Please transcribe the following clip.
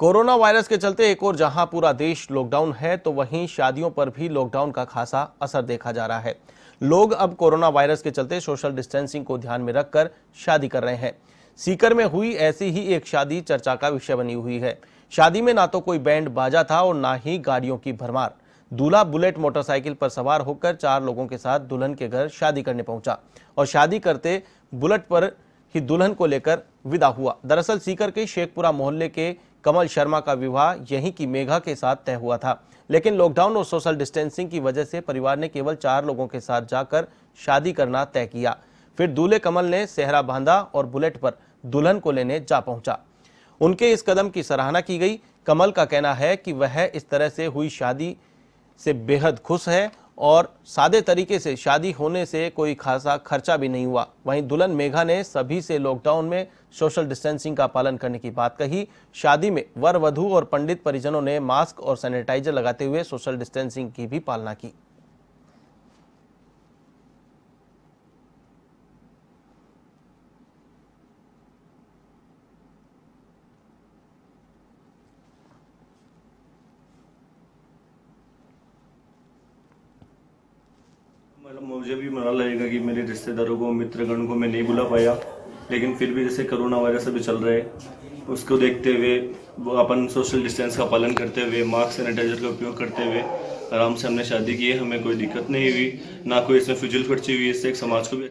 corona virus के चलते एक और जहां पूरा देश लॉकडाउन है तो वहीं शादियों पर भी लॉकडाउन का खासा असर देखा जा रहा है लोग अब कोरोना वायरस के चलते सोशल डिस्टेंसिंग को ध्यान में रखकर शादी कर रहे हैं सीकर में हुई ऐसी ही एक शादी चर्चा का विषय बनी हुई है शादी में ना तो कोई बैंड बाजा था और ना ही गाड़ियों की भरमार दूल्हा बुलेट मोटरसाइकिल पर सवार होकर चार लोगों के साथ दुल्हन के घर शादी करने पहुंचा और शादी करते बुलेट पर ही दुल्हन को लेकर विदा हुआ दरअसल सीकर के शेखपुरा मोहल्ले के कमल शर्मा का विवाह यहीं की मेघा के साथ तय हुआ था लेकिन लॉकडाउन और सोशल डिस्टेंसिंग की वजह से परिवार ने केवल चार लोगों के साथ जाकर शादी करना तय किया फिर दूल्हे कमल ने सेहरा बांधा और बुलेट पर दुल्हन को लेने जा पहुंचा उनके इस कदम की सराहना की गई कमल का कहना है कि वह इस तरह से हुई शादी से बेहद खुश है और सादे तरीके से शादी होने से कोई खासा खर्चा भी नहीं हुआ वहीं दुल्हन मेघा ने सभी से लॉकडाउन में सोशल डिस्टेंसिंग का पालन करने की बात कही शादी में वर वधु और पंडित परिजनों ने मास्क और सैनिटाइजर लगाते हुए सोशल डिस्टेंसिंग की भी पालना की मैडम मुझे भी मना लगेगा कि मेरे रिश्तेदारों को मित्रगण को मैं नहीं बुला पाया लेकिन फिर भी जैसे कोरोना वायरस अभी चल रहे उसको देखते हुए वो अपन सोशल डिस्टेंस का पालन करते हुए मास्क सैनिटाइजर का उपयोग करते हुए आराम से हमने शादी की है हमें कोई दिक्कत नहीं हुई ना कोई इसमें फिजुल खर्ची हुई इससे एक समाज को भी